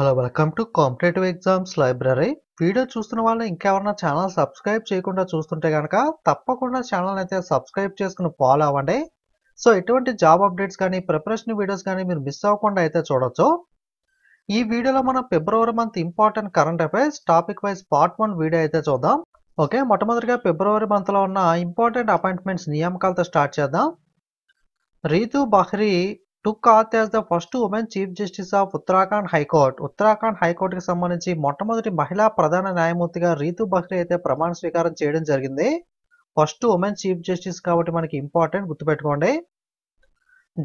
Hello welcome to competitive exams library video చూస్తున్న వాళ్ళు ఇంకెవరన్నా ఛానల్ సబ్స్క్రైబ్ చేయకుండా చూస్తుంటే కనుక తప్పకుండా ఛానల్ అయితే సబ్స్క్రైబ్ చేసుకుని ఫాలో అవ్వండి సో ఎటువంటి జాబ్ అప్డేట్స్ కానీ ప్రిపరేషన్ వీడియోస్ కానీ మీరు మిస్ అవ్వకుండా అయితే చూడొచ్చు ఈ వీడియోలో మనం February month important current affairs topic wise part one video అయితే చూద్దాం ఓకే మొట్టమొదటిగా ఫిబ్రవరి మంత్లో ఉన్న ఇంపార్టెంట్ అపాయింట్మెంట్స్ నియామకాలతో స్టార్ట్ చేద్దాం Ritu Bahri took oath as the first woman chief justice of Uttarakhand high court Uttarakhand హైకోర్టుకి సంబంధించి మొట్టమొదటి మహిళా ప్రధాన న్యాయమూర్తిగా రీతు బహ్రీ అయితే ప్రమాణ స్వీకారం చేయడం జరిగింది ఫస్ట్ ఉమెన్ చీఫ్ జస్టిస్ కాబట్టి మనకి ఇంపార్టెంట్ గుర్తుపెట్టుకోండి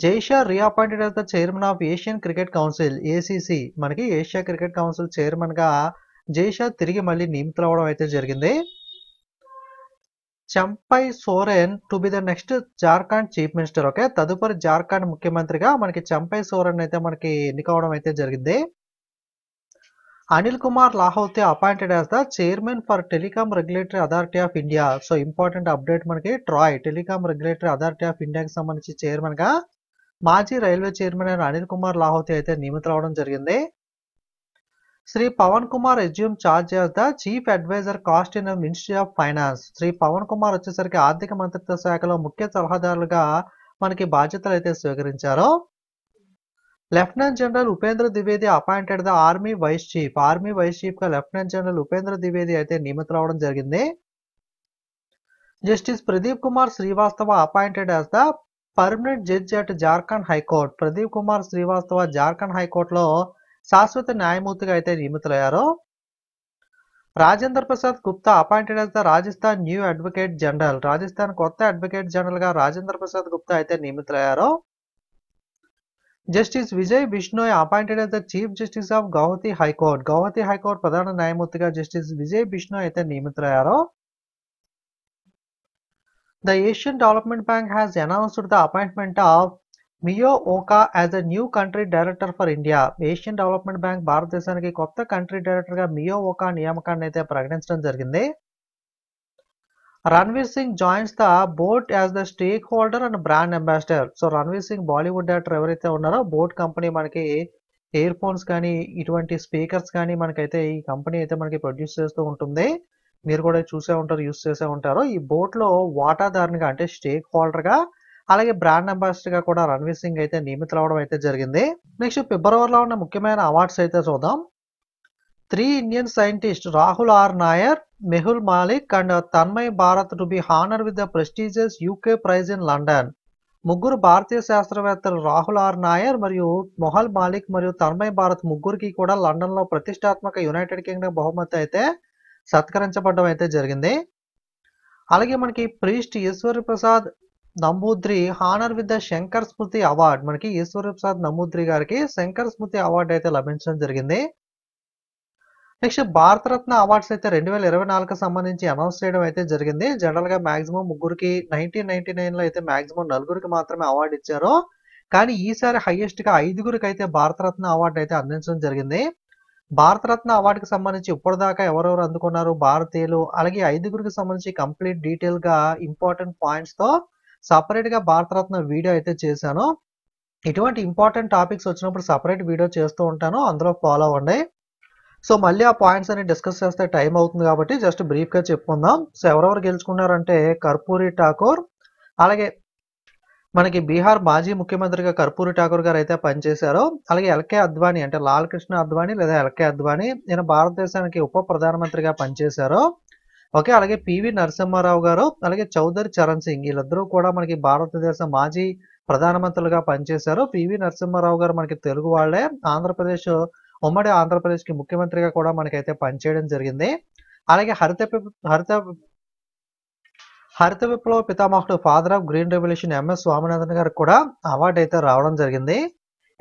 జైషా reappointed as the chairman of Asian cricket council ACC మనకి ఏషియా క్రికెట్ కౌన్సిల్ చైర్మన్గా జైషా తిరిగి మళ్ళీ నియమితులు అవడం అయితే జరిగింది చంపై Soren to be the next Jharkhand chief minister okay తదుపరి జార్ఖండ్ ముఖ్యమంత్రిగా మనకి చంపై సోరెన్ అయితే మనకి ఎన్నికవడం అయితే జరిగింది Anil Kumar Lahoti appointed as the chairman for telecom regulatory authority of India so important update మనకి TRAI telecom regulatory authority of ఇండియాకి సంబంధించి చైర్మన్ గా మాజీ రైల్వే చైర్మన్ అయిన అనిల్ కుమార్ లాహోతి అయితే అవడం జరిగింది Shri Pawan Kumar resume charge as the chief adviser cost in the Ministry of Shri Pawan Kumar వచ్చేసరికి ఆర్థిక మంత్రిత్వ శాఖలో ముఖ్య సలహాదారులుగా మనకి బాధ్యతలు అయితే స్వీకరించారు lieutenant general Upendra Dwivedi appointed the army vice chief army vice chief గా లెఫ్టినెంట్ జనరల్ ఉపేంద్ర ద్వివేది అయితే నియమితులవడం జరిగింది justice Pradeep Kumar Srivastava appointed as the permanent judge at Jharkhand high court Pradeep Kumar Srivastava Jharkhand హైకోర్టులో शाश्वत न्यायमूर्ति नियमितयारो Rajendra Prasad Gupta appointed the Rajasthan new advocate general Rajasthan advocate general Rajendra Prasad Gupta अच्छे नियमितयारो justice Vijay Bishnoi appointed the chief justice of गौहती हाईकर्ट Gauhati high court प्रधान न्यायमूर्ति जस्टिस विजय बिश्नोय अयारो The Asian Development Bank has announced the appointment of Oka as a new country director for India Asian development bank భారతదేశానికి కొత్త country డైరెక్టర్గా Mio Oka నియామకాన్ని అయితే ప్రకటించడం జరిగింది Ranveer Singh joins the boAt as the stakeholder and brand ambassador so Ranveer Singh Bollywood director ఎవరైతే ఉన్నారో boAt company మనకి ఇయర్ ఫోన్స్ కానీ ఇటువంటి స్పీకర్స్ కానీ మనకైతే ఈ కంపెనీ అయితే మనకి ప్రొడ్యూస్ చేస్తూ ఉంటుంది మీరు కూడా చూసే ఉంటారు యూస్ చేసే ఉంటారు ఈ బోట్లో వాటాదారునిగా అంటే స్టేక్ హోల్డర్గా అలాగే బ్రాండ్ గా కూడా రణవీర్ సింగ్ అయితే నియమితులు అవడం అయితే జరిగింది నెక్స్ట్ ఫిబ్రవరిలో ఉన్న ముఖ్యమైన అవార్డ్స్ అయితే చూద్దాం three Indian scientist Rahul R Nair Mehul Malik and Tanmay Bharat to be honour with the prestigious UK prize in London ముగ్గురు భారతీయ శాస్త్రవేత్తలు రాహుల్ ఆర్ నాయర్ మరియు మొహల్ మాలిక్ మరియు తన్మయ్ భారత్ ముగ్గురికి కూడా లండన్లో ప్రతిష్టాత్మక యునైటెడ్ కింగ్డమ్ బహుమతి అయితే సత్కరించబడడం అయితే జరిగింది అలాగే మనకి priest Eswar Prasad Namboodiri honour with the Shankar Smriti award మనకి ఈశ్వర ప్రసాద్ నమూద్రి గారికి శంకర్ స్మృతి అవార్డు అయితే లభించడం జరిగింది నెక్స్ట్ భారతరత్న అవార్డ్స్ అయితే రెండు వేల ఇరవై నాలుగుకి సంబంధించి అనౌన్స్ చేయడం అయితే జరిగింది జనరల్ గా మాక్సిమం ముగ్గురికి నైన్టీన్ నైన్టీ నైన్ లో అయితే మాక్సిమం నలుగురికి మాత్రమే అవార్డు ఇచ్చారు కానీ ఈసారి హైయెస్ట్ గా ఐదుగురికి అయితే భారతరత్న అవార్డు అయితే అందించడం జరిగింది భారతరత్న అవార్డుకి సంబంధించి ఇప్పటిదాకా ఎవరెవరు అందుకున్నారు భారతీయులు అలాగే ఐదుగురికి సంబంధించి కంప్లీట్ డీటెయిల్ గా ఇంపార్టెంట్ పాయింట్స్ తో సపరేట్గా భారతరత్న వీడియో అయితే చేశాను ఇటువంటి ఇంపార్టెంట్ టాపిక్స్ వచ్చినప్పుడు సపరేట్ వీడియో చేస్తూ ఉంటాను అందులో ఫాలో అవ్వండి సో మళ్ళీ ఆ పాయింట్స్ అన్ని డిస్కస్ చేస్తే టైం అవుతుంది కాబట్టి జస్ట్ బ్రీఫ్గా చెప్పుకుందాం సో ఎవరెవరు గెలుచుకున్నారంటే కర్పూరి ఠాకూర్ అలాగే మనకి బీహార్ మాజీ ముఖ్యమంత్రిగా కర్పూరి ఠాకూర్ గారు అయితే పనిచేశారు అలాగే ఎల్కే అద్వానీ అంటే లాల్ కృష్ణ అద్వానీ లేదా ఎల్కే అద్వానీ ఈయన భారతదేశానికి ఉప ప్రధానమంత్రిగా పనిచేశారు ఓకే అలాగే పివి నరసింహారావు గారు అలాగే చౌదరి చరణ్ సింగ్ వీళ్ళిద్దరూ కూడా మనకి భారతదేశ మాజీ ప్రధానమంత్రులుగా పనిచేశారు పివి నరసింహారావు గారు మనకి తెలుగు వాళ్లే ఆంధ్రప్రదేశ్ ఉమ్మడి ఆంధ్రప్రదేశ్కి ముఖ్యమంత్రిగా కూడా మనకైతే పనిచేయడం జరిగింది అలాగే హరిత హరిత హరిత విప్లవ పితామహుడు father of green revolution MS Swaminathan గారికి కూడా అవార్డు అయితే రావడం జరిగింది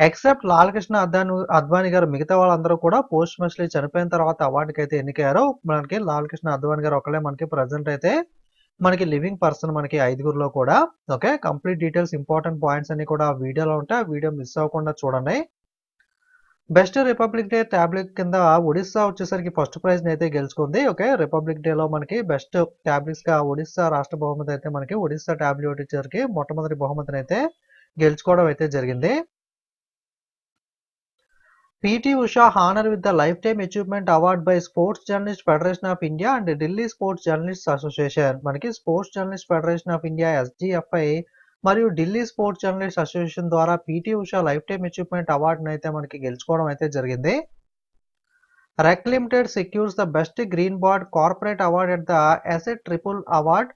ఎక్సెప్ట్ లాలకృష్ణ అద్వాని అద్వాని గారు మిగతా వాళ్ళందరూ కూడా పోస్ట్ మస్ట్లీ చనిపోయిన తర్వాత అవార్డుకి అయితే ఎన్నికయ్యారో మనకి లాలకృష్ణ అద్వాని గారు ఒకళ్ళే మనకి ప్రజెంట్ అయితే మనకి లివింగ్ పర్సన్ మనకి ఐదుగురులో కూడా okay complete details important points అన్ని కూడా వీడియోలో ఉంటే ఆ వీడియో మిస్ అవ్వకుండా చూడండి బెస్ట్ రిపబ్లిక్ డే ట్యాబ్లెట్ కింద ఒడిస్సా వచ్చేసరికి ఫస్ట్ ప్రైజ్ని అయితే గెలుచుకుంది ఓకే రిపబ్లిక్ డేలో మనకి బెస్ట్ గా ఒడిస్సా రాష్ట్ర బహుమతి అయితే మనకి ఒడిస్సా ట్యాబ్లెట్ వచ్చేసరికి మొట్టమొదటి బహుమతిని అయితే గెలుచుకోవడం అయితే జరిగింది Usha honour with the lifetime achievement award by sports journalist federation of India and Delhi sports journalist association మనకి sports journalist federation of India SJFI మరియు ఢిల్లీ స్పోర్ట్స్ జర్నలిస్ట్ అసోసియేషన్ ద్వారా PT Usha lifetime achievement అవార్డును అయితే మనకి గెలుచుకోవడం అయితే జరిగింది REC limited secures the best green bond corporate award at the asset triple award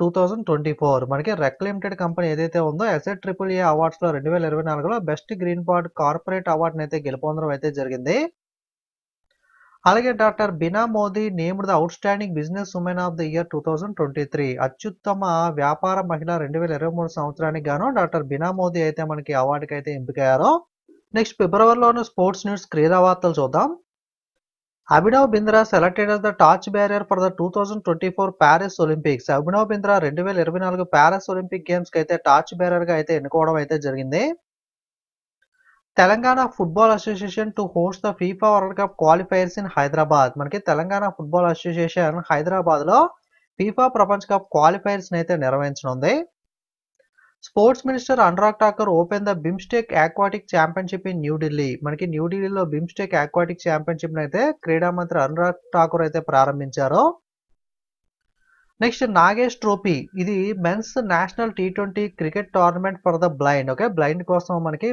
two thousand twenty four మనకి limited company ఏదైతే ఉందో ఎస్ఏ ట్రిపుల్ ఏ అవార్డ్స్లో రెండు వేల ఇరవై నాలుగులో best green part corporate award అయితే గెలుపొందడం అయితే జరిగింది అలాగే doctor Bina Modi named the outstanding business woman of the year two thousand twenty three అత్యుత్తమ వ్యాపార మహిళ రెండు వేల ఇరవై మూడు సంవత్సరానికి గాను డాక్టర్ బినా మోదీ అయితే మనకి అవార్డుకి అయితే ఎంపికయ్యారు నెక్స్ట్ ఫిబ్రవరిలోని స్పోర్ట్స్ న్యూస్ క్రీడా వార్తలు చూద్దాం Abhinav Bindra selected as the torch bearer for the two thousand twenty four Paris Olympics Abhinav Bindra రెండు వేల ఇరవై నాలుగు ప్యారిస్ ఒలింపిక్ గేమ్స్ కి అయితే టార్చ్ బ్యారియర్ గా అయితే ఎన్నుకోవడం అయితే జరిగింది Telangana football association to host the FIFA world cup qualifiers in Hyderabad మనకి తెలంగాణ ఫుట్బాల్ అసోసియేషన్ హైదరాబాద్ లో ఫీఫా ప్రపంచ కప్ క్వాలిఫైర్స్ అయితే నిర్వహించనుంది sports minister Anurag Thakur open the బిమ్స్టేక్ aquatic championship in New Delhi మనకి న్యూఢిల్లీలో బిమ్స్టేక్ ఆక్వాటిక్ ఛాంపియన్షిప్ అయితే క్రీడా మంత్రి అనురాగ్ ఠాకూర్ అయితే ప్రారంభించారు నెక్స్ట్ నాగేష్ ట్రోఫీ ఇది men's national T twenty cricket tournament for the blind okay blind కోసం మనకి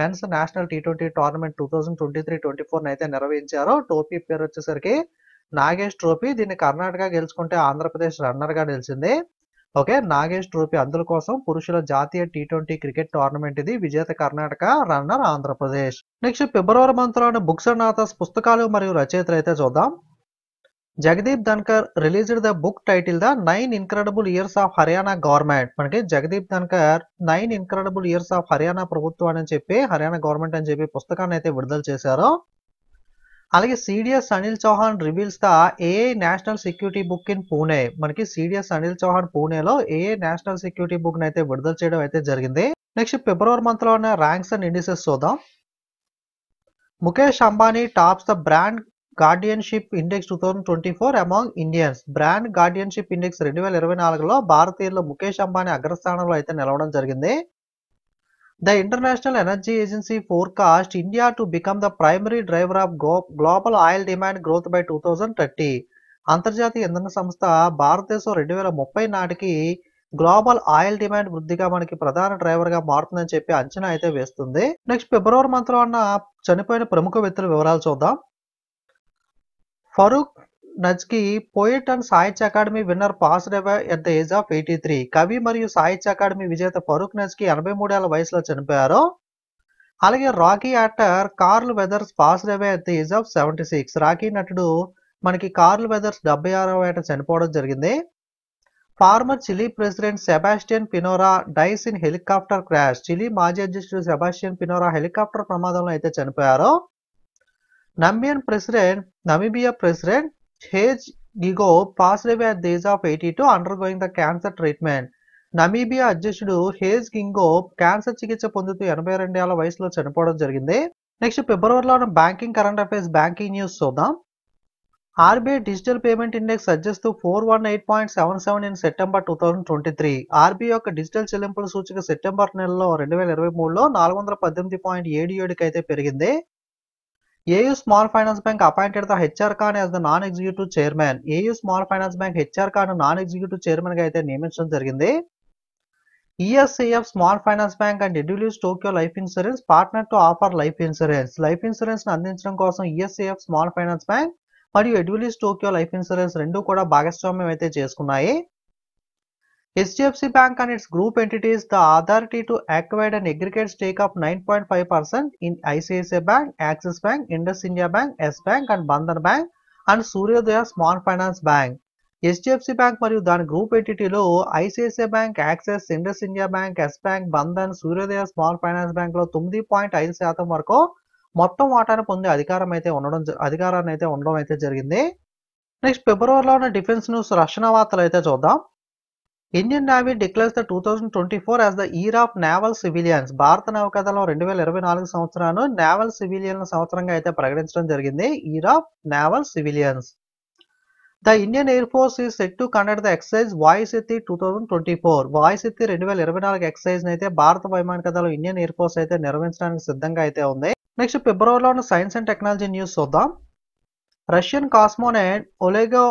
men's national T twenty tournament two thousand twenty three twenty four అయితే నిర్వహించారు ట్రోఫీ పేరు వచ్చేసరికి నాగేష్ ట్రోఫీ దీన్ని కర్ణాటక గెలుచుకుంటే ఆంధ్రప్రదేశ్ రన్నర్గా నిలిచింది ఓకే నాగేష్ ట్రోఫీ అందుల కోసం పురుషుల జాతీయ టీ ట్వంటీ క్రికెట్ టోర్నమెంట్ ఇది విజేత కర్ణాటక రన్నర్ ఆంధ్రప్రదేశ్ నెక్స్ట్ ఫిబ్రవరి మంత్ లో బుక్స్ అండ్ ఆథర్స్ పుస్తకాలు మరియు రచయితలు అయితే చూద్దాం Jagdeep Dhankhar released the book title the nine incredible years of Haryana government మనకి Jagdeep Dhankhar nine incredible years of Haryana ప్రభుత్వం అని చెప్పి హర్యానా గవర్నమెంట్ అని చెప్పి పుస్తకాన్ని అయితే విడుదల చేశారు అలాగే CDS Anil Chauhan reveals the ఏఏ national security book in Pune మనకి సిడిఎస్ అనిల్ చౌహాన్ పూణేలో ఏఏ నేషనల్ సెక్యూరిటీ బుక్ అయితే విడుదల చేయడం అయితే జరిగింది నెక్స్ట్ ఫిబ్రవరి మంత్ లో ఉన్న ర్యాంక్స్ అండ్ ఇండిసెస్ చూద్దాం Mukesh Ambani tops the brand guardianship index two thousand twenty four among Indians brand guardianship index రెండు వేల ఇరవై నాలుగులో భారతీయుల్లో ముఖేష్ అంబానీ అగ్రస్థానంలో అయితే నిలవడం జరిగింది the international agency International Energy India to become the primary driver of global oil demand growth by two thousand thirty అంతర్జాతీయ ఇంధన సంస్థ భారతదేశం రెండు వేల ముప్పై నాటికి గ్లోబల్ ఆయిల్ డిమాండ్ వృద్ధిగా మనకి ప్రధాన డ్రైవర్ గా మారుతుందని చెప్పి అంచనా అయితే వేస్తుంది నెక్స్ట్ ఫిబ్రవరి మంత్లో అన్న చనిపోయిన ప్రముఖ వ్యక్తుల వివరాలు చూద్దాం Farooq Nazki poet and Sahitya Akademi winner passed away at the age of eighty three కవి మరియు సాహిత్య అకాడమీ విజేత ఫరూక్ నజ్కి ఎనభై మూడేళ్ల వయసులో చనిపోయారు అలాగే Rocky actor Carl Weathers passed away at the age of seventy six Rocky నటుడు మనకి కార్ల్ వెదర్స్ డెబ్బై ఆరవ ఏట చనిపోవడం జరిగింది former Chile president Sebastian Pinera dies in helicopter crash Chile మాజీ అధ్యక్షుడు సెబాస్టియన్ పినోరా హెలికాప్టర్ ప్రమాదంలో అయితే చనిపోయారు నంబియన్ ప్రెసిడెంట్ నమిబియా ప్రెసిడెంట్ గిగో Gigo at the age of eighty two undergoing the cancer treatment Namibia అధ్యక్షుడు హేజ్ గింగో క్యాన్సర్ చికిత్స పొందుతూ ఎనభై రెండు ఏళ్ల వయసులో చనిపోవడం జరిగింది నెక్స్ట్ ఫిబ్రవరిలో ఉన్న banking current affairs banking news చూద్దాం RBI digital payment index surges to four one eight point seven seven in September two thousand twenty three RBI యొక్క డిజిటల్ చెల్లింపుల సూచిక సెప్టెంబర్ నెలలో రెండు వేల ఇరవై మూడులో నాలుగు వందల పద్దెనిమిది పాయింట్ ఏడు ఏడుకి అయితే పెరిగింది AU small finance bank appointed the HR Khan as the non executive chairman AU small finance bank HR Khan non executive chairman గా అయితే నియమించడం జరిగింది ESAF small finance bank and Edelweiss Tokio life insurance partner to offer life insurance life insurance ను అందించడం కోసం ఈఎస్ఐఎఫ్ small finance bank మరియు ఎడ్యూలిస్ Tokyo life insurance రెండు కూడా భాగస్వామ్యం అయితే చేసుకున్నాయి HDFC Bank and its group entities the authority to acquire an aggregate stake of 9.5% in ICICI Bank, Axis Bank, Indus India bank S Bank and Bandhan bank and Suryoday small finance bank HDFC bank మరియు దాని group ఎంటిటీలో ICICI bank Axis Indus India bank S bank Bandhan Suryoday small finance బ్యాంక్లో తొమ్మిది point ఐదు శాతం వరకు మొత్తం వాటాను పొందే అధికారం అయితే ఉండడం అధికారాన్ని అయితే ఉండడం అయితే జరిగింది నెక్స్ట్ ఫిబ్రవరిలో ఉన్న డిఫెన్స్ న్యూస్ రక్షణ వార్తలు అయితే చూద్దాం Indian navy declares the two thousand twenty four as the year of naval civilians భారత నావికాదళం రెండు వేల ఇరవై నాలుగు సంవత్సరాలు నేవల్ సివిలియన్ సంవత్సరంగా అయితే ప్రకటించడం జరిగింది year of naval civilians the Indian air force ఈ set to conduct the exercise వాయిస్ ఎత్తి టూ థౌజండ్ ట్వంటీ ఫోర్ వాయిస్ ఎత్తి రెండు వేల ఇరవై నాలుగు ఎక్సైజ్ అయితే భారత వైమానికదళం ఇండియన్ ఎయిర్ ఫోర్స్ అయితే నిర్వహించడానికి సిద్ధంగా అయితే ఉంది నెక్స్ట్ ఫిబ్రవరిలో ఉన్న సైన్స్ అండ్ టెక్నాలజీ న్యూస్ చూద్దాం Russian cosmonaut Oleg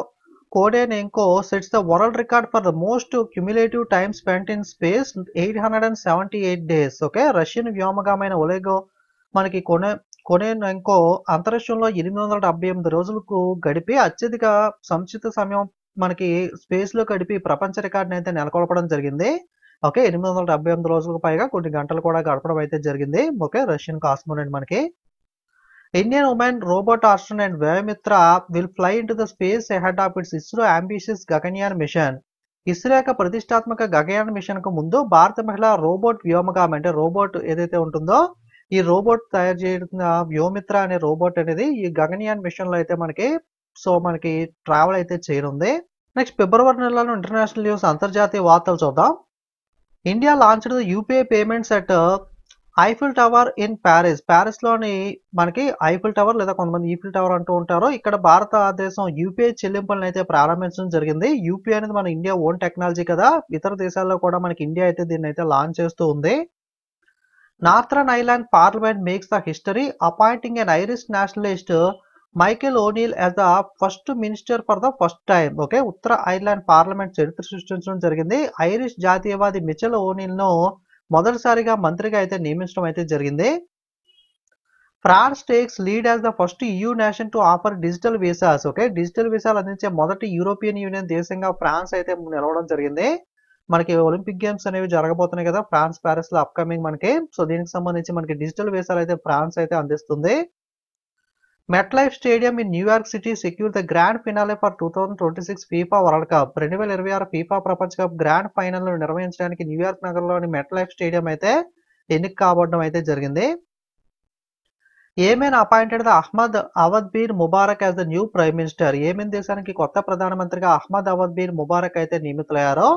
sets the record for the most cumulative for spent in space eight hundred and seventy eight days okay Russian వ్యోమగామైన ఒలేగో మనకి కొనే కొనేనెంకో అంతరిక్షంలో ఎనిమిది వందల డెబ్బై ఎనిమిది రోజులకు గడిపి అత్యధిక సంచిత సమయం మనకి స్పేస్లో గడిపి ప్రపంచ రికార్డుని అయితే నెలకొల్పడం జరిగింది ఓకే ఎనిమిది వందల డెబ్బై ఎనిమిది రోజులకు పైగా కొన్ని గంటలు కూడా గడపడం అయితే జరిగింది ఓకే రష్యన్ కాస్మోనెంట్ మనకి women robot astronaut and and will fly into the space ahead of its ISRO ambitious Gaganyaan mission ISRO యొక్క ప్రతిష్టాత్మక గగయాన్ మిషన్ కు ముందు భారత మహిళ రోబోట్ వ్యోమగా అంటే రోబోట్ ఏదైతే ఉంటుందో ఈ రోబోట్ తయారు చేసిన వ్యోమిత్ర అనే రోబోట్ అనేది ఈ గగన్యాన్ మిషన్ లో అయితే మనకి సో మనకి ట్రావెల్ అయితే చేయనుంది నెక్స్ట్ ఫిబ్రవరి నెలలో ఇంటర్నేషనల్ న్యూస్ అంతర్జాతీయ వార్తలు చూద్దాం India launched UPI payments at Eiffel tower in Paris ప్యారిస్లోని మనకి ఐఫిల్ టవర్ లేదా కొంతమంది ఈఫిల్ టవర్ అంటూ ఉంటారు ఇక్కడ భారతదేశం యూపీఐ చెల్లింపులను అయితే ప్రారంభించడం జరిగింది యూపీఐ అనేది మన ఇండియా ఓన్ టెక్నాలజీ కదా ఇతర దేశాల్లో కూడా మనకి ఇండియా అయితే దీన్ని అయితే లాంచ్ చేస్తూ ఉంది northern Ireland parliament makes the history appointing an Irish nationalist Michelle O'Neill as the first minister for the first time okay ఉత్తర ఐర్లాండ్ పార్లమెంట్ చరిత్ర సృష్టించడం జరిగింది ఐరిష్ జాతీయవాది మిచెల్ ను మొదటిసారిగా మంత్రిగా అయితే నియమించడం అయితే జరిగింది France takes lead as the first EU e nation to offer digital visas okay digital వీసాలు అందించే మొదటి యూరోపియన్ యూనియన్ దేశంగా ఫ్రాన్స్ అయితే నిలవడం జరిగింది మనకి ఒలింపిక్ గేమ్స్ అనేవి జరగబోతున్నాయి కదా ఫ్రాన్స్ ప్యారిస్ లో అప్కమింగ్ మనకి సో దీనికి సంబంధించి మనకి డిజిటల్ వీసాలు అయితే ఫ్రాన్స్ అయితే అందిస్తుంది stadium in New York city secure the grand finale for two thousand twenty six FIFA world cup రెండు వేల ఇరవై ఆరు ఫీఫా ప్రపంచ కప్ గ్రాండ్ ఫైనల్ నిర్వహించడానికి న్యూయార్క్ నగరంలోని మెట్లైఫ్ స్టేడియం అయితే ఎన్నిక కాబడడం అయితే జరిగింది Yemen appointed the Ahmad Awad bin Mubarak as the new prime minister Yemen దేశానికి కొత్త ప్రధానమంత్రిగా అహ్మద్ అవద్ బీర్ ముబారక్ అయితే నియమితులయ్యారో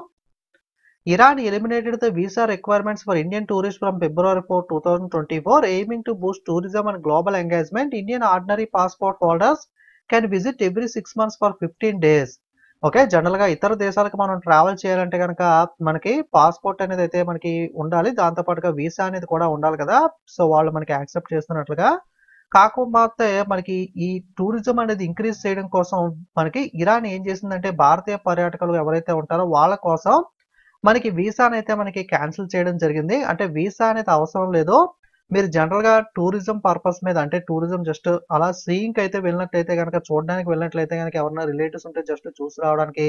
Iran eliminated the visa requirements for Indian tourists from February 4, 2024, aiming to boost tourism and global engagement. Indian ordinary passport holders can visit every six months for 15 days. Okay జనరల్గా ఇతర దేశాలకు మనం travel చేయాలంటే కనుక మనకి passport అనేది అయితే మనకి ఉండాలి దాంతోపాటుగా వీసా అనేది కూడా ఉండాలి కదా సో వాళ్ళు మనకి యాక్సెప్ట్ చేస్తున్నట్లుగా కాకపోతే మనకి ఈ టూరిజం అనేది ఇంక్రీజ్ చేయడం కోసం మనకి ఇరాన్ ఏం చేసిందంటే భారతీయ పర్యాటకులు ఎవరైతే ఉంటారో వాళ్ళ కోసం మనకి వీసాని అయితే మనకి క్యాన్సిల్ చేయడం జరిగింది అంటే వీసా అనేది అవసరం లేదు మీరు జనరల్గా టూరిజం పర్పస్ మీద అంటే టూరిజం జస్ట్ అలా సీయింగ్కి అయితే వెళ్ళినట్లయితే కనుక చూడడానికి వెళ్ళినట్లయితే కనుక ఎవరైనా రిలేటివ్స్ ఉంటే జస్ట్ చూసి రావడానికి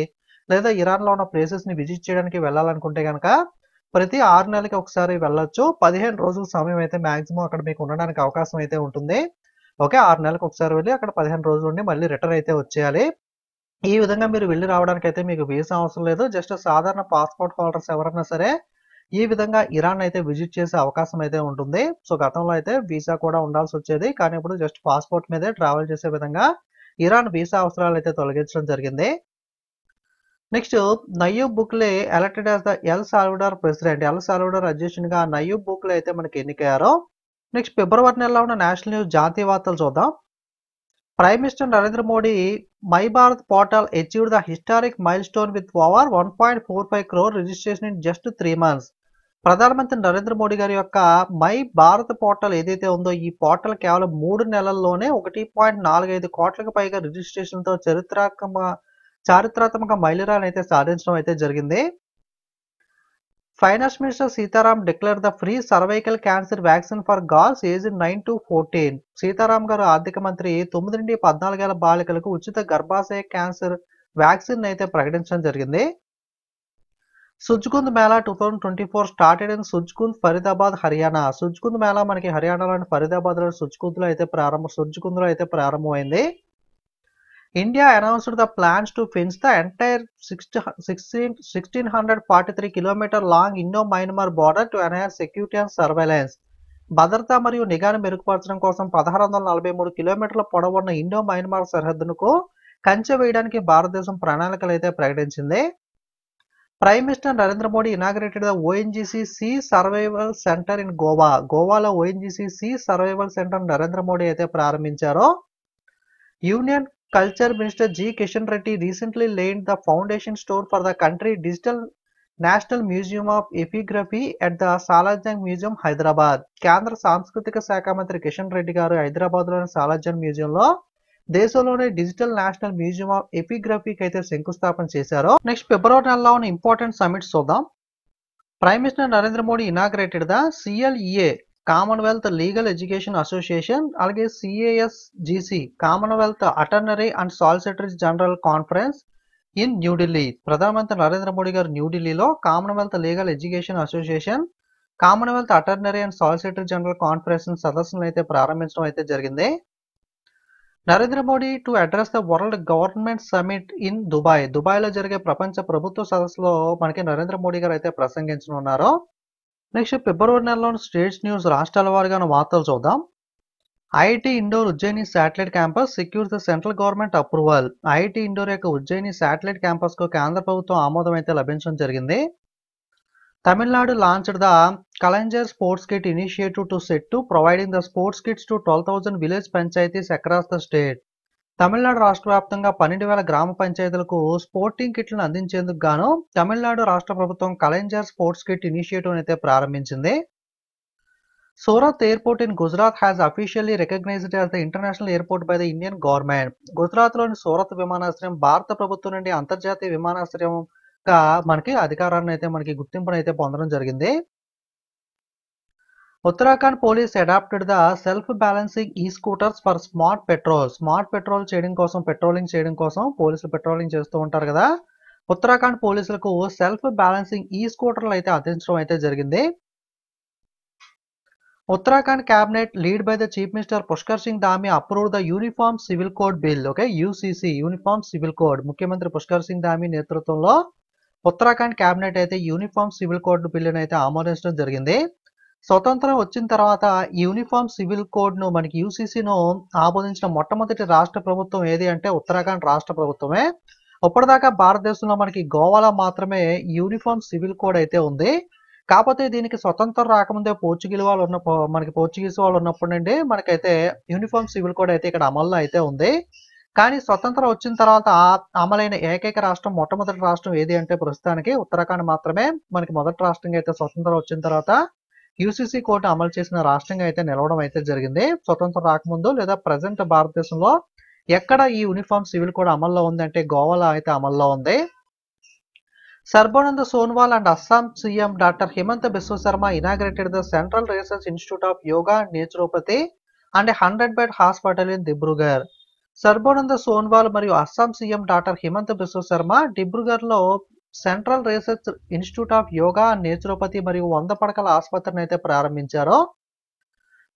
లేదా ఇరాన్లో ఉన్న ప్లేసెస్ని విజిట్ చేయడానికి వెళ్ళాలనుకుంటే కనుక ప్రతి ఆరు నెలలకి ఒకసారి వెళ్ళొచ్చు పదిహేను రోజుల సమయం అయితే మాక్సిమం అక్కడ మీకు ఉండడానికి అవకాశం అయితే ఉంటుంది ఓకే ఆరు నెలలకు ఒకసారి వెళ్ళి అక్కడ పదిహేను రోజులు ఉండి మళ్ళీ రిటర్న్ అయితే వచ్చేయాలి ఈ విధంగా మీరు వెళ్ళి రావడానికి అయితే మీకు వీసా అవసరం లేదు జస్ట్ సాధారణ పాస్పోర్ట్ హోల్డర్స్ ఎవరైనా సరే ఈ విధంగా ఇరాన్ అయితే విజిట్ చేసే అవకాశం అయితే ఉంటుంది సో గతంలో అయితే వీసా కూడా ఉండాల్సి వచ్చేది కానీ ఇప్పుడు జస్ట్ పాస్పోర్ట్ మీదే ట్రావెల్ చేసే విధంగా ఇరాన్ వీసా అవసరాలు అయితే తొలగించడం జరిగింది next Nayib Bukele elected as the El Salvador president El Salvador అధ్యక్షునిగా నయ్యూబ్ బుక్లే అయితే మనకి ఎన్నికయ్యారో నెక్స్ట్ ఫిబ్రవరి నెలలో ఉన్న నేషనల్ న్యూస్ జాతీయ వార్తలు చూద్దాం prime minister Narendra Modi my Bharat portal achieve the historic milestone with over one point four five crore registration in just three months ప్రధానమంత్రి నరేంద్ర మోడీ గారి యొక్క మై భారత్ పోర్టల్ ఏదైతే ఉందో ఈ పోర్టల్ కేవలం మూడు నెలల్లోనే ఒకటి పాయింట్ నాలుగు ఐదు కోట్లకు పైగా రిజిస్ట్రేషన్తో చరిత్రాత్మక చారిత్రాత్మక మైలురాలు అయితే సాధించడం అయితే జరిగింది finance minister Sitharaman declare the free cervical cancer vaccine for girls age nine to fourteen Sitharaman గారు ఆర్థిక మంత్రి తొమ్మిది నుండి పద్నాలుగేళ్ల బాలికలకు ఉచిత గర్భాశయ క్యాన్సర్ వ్యాక్సిన్ అయితే ప్రకటించడం జరిగింది Surajkund Mela two thousand twenty four started in Surajkund Faridabad Haryana Surajkund Mela మనకి హర్యానాలోని ఫరీదాబాద్లోని సుజ్గుంద్లో అయితే ప్రారంభం సుజ్గుంద్లో అయితే ప్రారంభమైంది India announced the India announced the plans to sixteen hundred forty three kilometer long Indo Myanmar border to enhance security and surveillance భద్రత మరియు నిఘాను మెరుగుపరచడం కోసం పదహారు వందల నలభై మూడు కిలోమీటర్ల పొడవున్న ఇండో మైన్మార్ సరిహద్దునకు కంచె వేయడానికి భారతదేశం ప్రణాళికలు అయితే ప్రకటించింది prime minister Narendra Modi inaugurated the ONGC sea survival centre in Goa గోవాలో ONGC sea survival centre Narendra Modi అయితే ప్రారంభించారు union culture minister G Kishan Reddy recently laid the foundation stone for the country digital national museum of epigraphy at the Salar Jung museum Hyderabad కేంద్ర సాంస్కృతిక శాఖ మంత్రి కిషన్ రెడ్డి గారు హైదరాబాద్ లోని సాలార్జంగ్ మ్యూజియంలో దేశంలోనే డిజిటల్ నేషనల్ మ్యూజియం ఆఫ్ ఎపిగ్రఫీకి అయితే శంకుస్థాపన చేశారు నెక్స్ట్ ఫిబ్రవరి నెలలో ఉన్న ఇంపార్టెంట్ సమిట్స్ చూద్దాం prime minister Narendra Modi inaugurated the CLEA Commonwealth legal education association అలాగే CAS GC Commonwealth attorney and solicitor general conference in New Delhi ప్రధానమంత్రి నరేంద్ర మోడీ గారు న్యూఢిల్లీలో Commonwealth legal education association Commonwealth attorney and solicitor general conference సదస్సులను అయితే ప్రారంభించడం అయితే జరిగింది Narendra Modi to address the world government summit in Dubai Dubai లో జరిగే ప్రపంచ ప్రభుత్వ సదస్సులో మనకి నరేంద్ర మోడీ గారు అయితే ప్రసంగించనున్నారు నెక్స్ట్ ఫిబ్రవరి నెలలోని స్టేట్స్ న్యూస్ రాష్ట్రాల వారిగా వార్తలు చూద్దాం IIT Indore Ujjain satellite campus secure the central government approval IIT Indore యొక్క ఉజ్జయిని శాటిలైట్ క్యాంపస్కు కేంద్ర ప్రభుత్వం ఆమోదం అయితే లభించడం జరిగింది Tamil Nadu launched the Kalaignar sports kit initiative to set to providing the sports kits to twelve thousand village panchayats across the state Tamil Nadu రాష్ట్ర వ్యాప్తంగా పన్నెండు వేల గ్రామ పంచాయతీలకు స్పోర్టింగ్ కిట్లను అందించేందుకు గాను తమిళనాడు రాష్ట్ర ప్రభుత్వం కలెంజర్ స్పోర్ట్స్ కిట్ ఇనిషియేటివ్ అయితే ప్రారంభించింది Surat airport in Gujarat has officially recognised as the international airport by the Indian government Gujarat లోని సూరత్ విమానాశ్రయం భారత ప్రభుత్వం నుండి అంతర్జాతీయ విమానాశ్రయం మనకి అధికారాన్ని అయితే మనకి గుర్తింపును అయితే పొందడం జరిగింది Uttarakhand police adopted the self balancing e scooters for smart patrol smart patrol చేయడం కోసం పెట్రోలింగ్ చేయడం కోసం పోలీసులు పెట్రోలింగ్ చేస్తూ ఉంటారు కదా ఉత్తరాఖండ్ పోలీసులకు సెల్ఫ్ బ్యాలెన్సింగ్ ఈ స్కూటర్లు అయితే అందించడం అయితే జరిగింది Uttarakhand cabinet lead by the chief minister Pushkar Singh Dhami approve the uniform civil code bill okay UCC uniform civil code ముఖ్యమంత్రి పుష్కర్ సింగ్ దామి నేతృత్వంలో ఉత్తరాఖండ్ క్యాబినెట్ అయితే యూనిఫామ్ సివిల్ కోడ్ బిల్లును అయితే ఆమోదించడం జరిగింది స్వతంత్రం వచ్చిన తర్వాత యూనిఫామ్ సివిల్ కోడ్ను మనకి యూసీసీను ఆమోదించిన మొట్టమొదటి రాష్ట్ర ప్రభుత్వం ఏది అంటే ఉత్తరాఖండ్ రాష్ట్ర ప్రభుత్వమే అప్పటిదాకా భారతదేశంలో మనకి గోవాలో మాత్రమే యూనిఫామ్ సివిల్ కోడ్ అయితే ఉంది కాకపోతే దీనికి స్వతంత్రం రాకముందే పోర్చుగీస్ వాళ్ళు ఉన్న మనకి పోర్చుగీస్ వాళ్ళు ఉన్నప్పటి నుండి మనకైతే యూనిఫామ్ సివిల్ కోడ్ అయితే ఇక్కడ అమల్లో అయితే ఉంది కానీ స్వతంత్రం వచ్చిన తర్వాత అమలైన ఏకైక రాష్ట్రం మొట్టమొదటి రాష్ట్రం ఏది అంటే ప్రస్తుతానికి ఉత్తరాఖండ్ మాత్రమే మనకి మొదటి రాష్ట్రంగా అయితే స్వతంత్రం వచ్చిన తర్వాత యూసీసీ కోట అమలు చేసిన రాష్ట్రంగా అయితే నిలవడం అయితే జరిగింది స్వతంత్రం రాకముందు లేదా ప్రజెంట్ భారతదేశంలో ఎక్కడ ఈ యూనిఫామ్ సివిల్ కోడ్ అమల్లో ఉంది అంటే గోవాలో అయితే అమల్లో ఉంది Sarbananda Sonowal and Assam CM doctor Himanta Biswa Sarma inaugurated the central research institute of yoga and naturopathy and hundred bed hospital in Dibrugarh Sarbananda Sonowal మరియు అస్సాం సీఎం డాక్టర్ హిమంత బిశ్వ శర్మ డిబ్రూగర్ లో central research institute of yoga naturopathy మరియు వంద పడకల ఆసుపత్రిని అయితే ప్రారంభించారో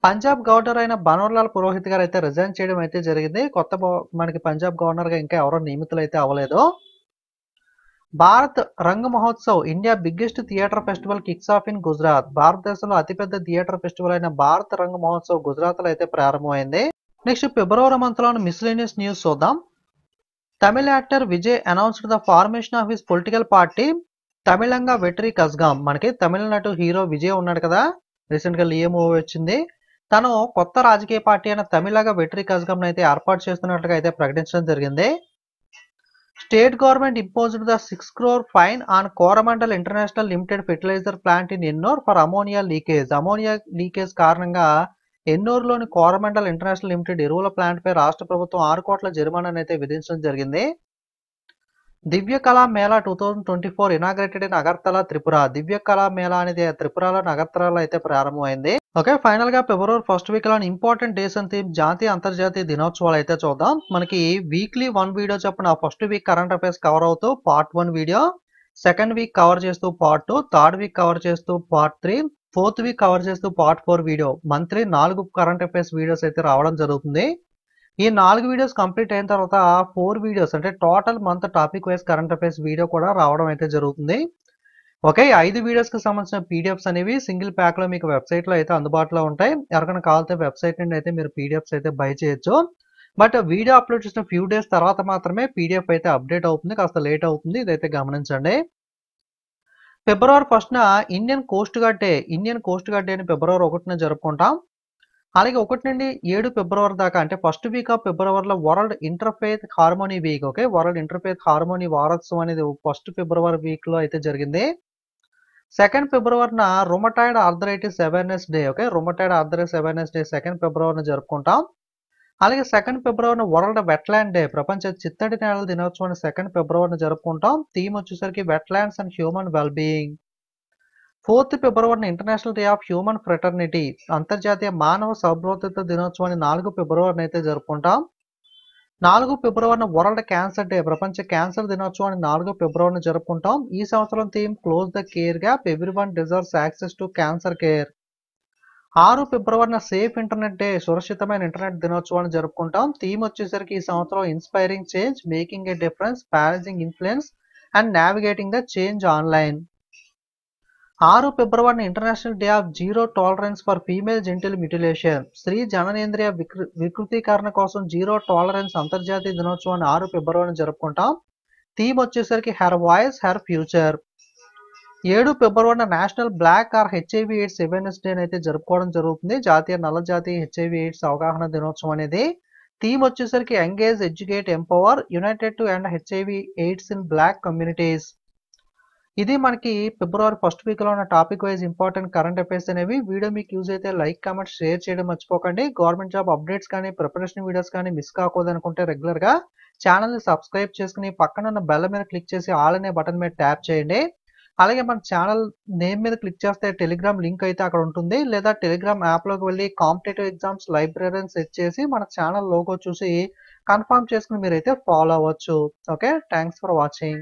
పంజాబ్ గవర్నర్ అయిన బనోర్లాల్ పురోహిత్ గారు అయితే రిజైన్ చేయడం అయితే జరిగింది కొత్త మనకి పంజాబ్ గవర్నర్గా ఇంకా ఎవరో నియమితులు అయితే అవ్వలేదు Bharat Rang Mahotsav India biggest theatre festival kicks off in Gujarat భారతదేశంలో అతిపెద్ద థియేటర్ ఫెస్టివల్ అయిన భారత్ రంగ్ మహోత్సవ్ గుజరాత్ లో అయితే ప్రారంభమైంది నెక్స్ట్ ఫిబ్రవరి మంత్ లోని మిస్లీనియస్ న్యూస్ చూద్దాం Tamil actor Vijay announced the formation of his political party Tamilaga Vettri Kazhagam మనకి తమిళనాడు హీరో విజయ్ ఉన్నాడు కదా రీసెంట్గా లియో మూవీ వచ్చింది తను కొత్త రాజకీయ పార్టీ అయిన తమిళగ వెటరీ కస్గామ్ను అయితే ఏర్పాటు చేస్తున్నట్లుగా అయితే ప్రకటించడం జరిగింది state government imposed the six crore fine on Coromandel international limited fertiliser plant in Ennore for ammonia leakage ammonia leakage కారణంగా ఎన్నూరులోని కోరమండల్ ఇంటర్నేషనల్ లిమిటెడ్ ఎరువుల ప్లాంట్పై రాష్ట్ర ప్రభుత్వం ఆరు కోట్ల జరిమానానైతే విధించడం జరిగింది Divya Kala Mela two thousand twenty four inaugurated in Agartala Tripura Divya Kala Mela అనేది త్రిపురలో అగర్తలలో అయితే ప్రారంభమైంది ఓకే ఫైనల్ గా ఫిబ్రవరి ఫస్ట్ వీక్ లో ఇంపార్టెంట్ డేస్ అని థీమ్ జాతీయ అంతర్జాతీయ దినోత్సవాలు అయితే చూద్దాం మనకి వీక్లీ వన్ వీడియో చెప్పిన first week current affairs cover అవుతూ part one video second week cover చేస్తూ part two third week cover చేస్తూ part three fourth week cover చేస్తూ పార్ట్ ఫోర్ వీడియో మంత్లీ నాలుగు కరెంట్ అఫైర్స్ వీడియోస్ అయితే రావడం జరుగుతుంది ఈ నాలుగు వీడియోస్ కంప్లీట్ అయిన తర్వాత ఫోర్ వీడియోస్ అంటే total month topic wise current affairs video కూడా రావడం అయితే జరుగుతుంది ఓకే ఐదు వీడియోస్కి సంబంధించిన పీడిఎఫ్స్ అనేవి సింగిల్ ప్యాక్లో మీకు వెబ్సైట్లో అయితే అందుబాటులో ఉంటాయి ఎవరికైనా కావాలంటే వెబ్సైట్ నుండి అయితే మీరు పీడిఎఫ్స్ అయితే బై చేయొచ్చు బట్ వీడియో అప్లోడ్ చేసిన ఫ్యూ డేస్ తర్వాత మాత్రమే పీడిఎఫ్ అయితే అప్డేట్ అవుతుంది కాస్త లేట్ అవుతుంది ఇదైతే గమనించండి ఫిబ్రవరి ఫస్ట్న Indian coast guard day Indian coast guard అని ఫిబ్రవరి ఒకటిన జరుపుకుంటాం అలాగే ఒకటి నుండి ఏడు ఫిబ్రవరి దాకా అంటే ఫస్ట్ వీక్ ఆఫ్ ఫిబ్రవరిలో world interfaith harmony week okay world interfaith harmony వారోత్సవం అనేది ఫస్ట్ ఫిబ్రవరి వీక్లో అయితే జరిగింది సెకండ్ ఫిబ్రవరిన rheumatoid arthritis awareness day okay rheumatoid arthritis awareness day second ఫిబ్రవరిని జరుపుకుంటాం అలాగే సెకండ్ ఫిబ్రవరిని వరల్డ్ వెట్లాండ్ డే ప్రపంచ చిత్తడి నేల దినోత్సవాన్ని సెకండ్ ఫిబ్రవరిని జరుపుకుంటాం థీమ్ వచ్చేసరికి wetlands and human wellbeing fourth ఫిబ్రవరిని international day of human fraternity అంతర్జాతీయ మానవ సౌభ్రోతిత దినోత్సవాన్ని నాలుగు ఫిబ్రవరిని అయితే జరుపుకుంటాం నాలుగు ఫిబ్రవరిని వరల్డ్ క్యాన్సర్ డే ప్రపంచ క్యాన్సర్ దినోత్సవాన్ని నాలుగు ఫిబ్రవరిని జరుపుకుంటాం ఈ సంవత్సరం theme close the care gap every one deserves access to cancer care ఆరు ఫిబ్రవరిన సేఫ్ ఇంటర్నెట్ డే సురక్షితమైన ఇంటర్నెట్ దినోత్సవాన్ని జరుపుకుంటాం థీమ్ వచ్చేసరికి ఈ సంవత్సరం inspiring change making a difference balancing influence and navigating the change online ఆరు ఫిబ్రవరిని international day of zero tolerance for female genital mutilation స్త్రీ జననేంద్రియ వికృతీకరణ కోసం జీరో టాలరెన్స్ అంతర్జాతీయ దినోత్సవాన్ని ఆరు ఫిబ్రవరిని జరుపుకుంటాం థీమ్ వచ్చేసరికి హెర్ వాయిస్ హెర్ ఫ్యూచర్ ఏడు ఫిబ్రవరిన national black or HIV AIDS awareness day అయితే జరుపుకోవడం జరుగుతుంది జాతీయ నల్ల జాతీయ హెచ్ఐవి ఎయిడ్స్ అవగాహన దినోత్సవం అనేది థీమ్ వచ్చేసరికి engage educate empower united to end HIV AIDS in black communities ఇది మనకి ఫిబ్రవరి ఫస్ట్ వీక్లో ఉన్న topic wise important current affairs అనేవి వీడియో మీకు యూజ్ అయితే లైక్ కామెంట్ షేర్ చేయడం మర్చిపోకండి గవర్నమెంట్ జాబ్ అప్డేట్స్ కానీ ప్రిపరేషన్ వీడియోస్ కానీ మిస్ కాకూడదు అనుకుంటే రెగ్యులర్గా ఛానల్ని సబ్స్క్రైబ్ చేసుకుని పక్కన ఉన్న బెల్ మీద క్లిక్ చేసి ఆల్ అనే బటన్ మీద ట్యాప్ చేయండి అలాగే మన ఛానల్ నేమ్ మీద క్లిక్ చేస్తే టెలిగ్రామ్ లింక్ అయితే అక్కడ ఉంటుంది లేదా టెలిగ్రామ్ యాప్లోకి వెళ్ళి కాంపిటేటివ్ ఎగ్జామ్స్ లైబ్రరీని సెట్ చేసి మన ఛానల్ లోగో చూసి కన్ఫర్మ్ చేసుకుని మీరైతే ఫాలో అవ్వచ్చు ఓకే థ్యాంక్స్ ఫర్ వాచింగ్